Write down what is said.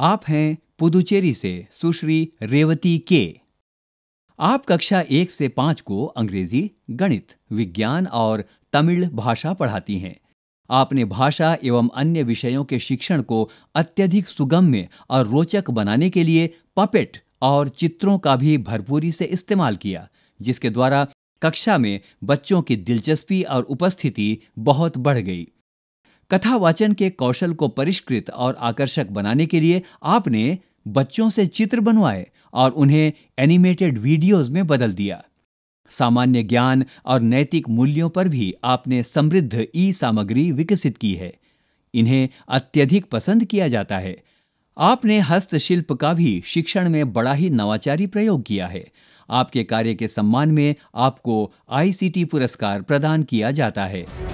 आप हैं पुदुचेरी से सुश्री रेवती के आप कक्षा एक से पांच को अंग्रेजी गणित विज्ञान और तमिल भाषा पढ़ाती हैं आपने भाषा एवं अन्य विषयों के शिक्षण को अत्यधिक सुगम्य और रोचक बनाने के लिए पपेट और चित्रों का भी भरपूरी से इस्तेमाल किया जिसके द्वारा कक्षा में बच्चों की दिलचस्पी और उपस्थिति बहुत बढ़ गई कथा वाचन के कौशल को परिष्कृत और आकर्षक बनाने के लिए आपने बच्चों से चित्र बनवाए और उन्हें एनिमेटेड वीडियोस में बदल दिया सामान्य ज्ञान और नैतिक मूल्यों पर भी आपने समृद्ध ई सामग्री विकसित की है इन्हें अत्यधिक पसंद किया जाता है आपने हस्तशिल्प का भी शिक्षण में बड़ा ही नवाचारी प्रयोग किया है आपके कार्य के सम्मान में आपको आईसीटी पुरस्कार प्रदान किया जाता है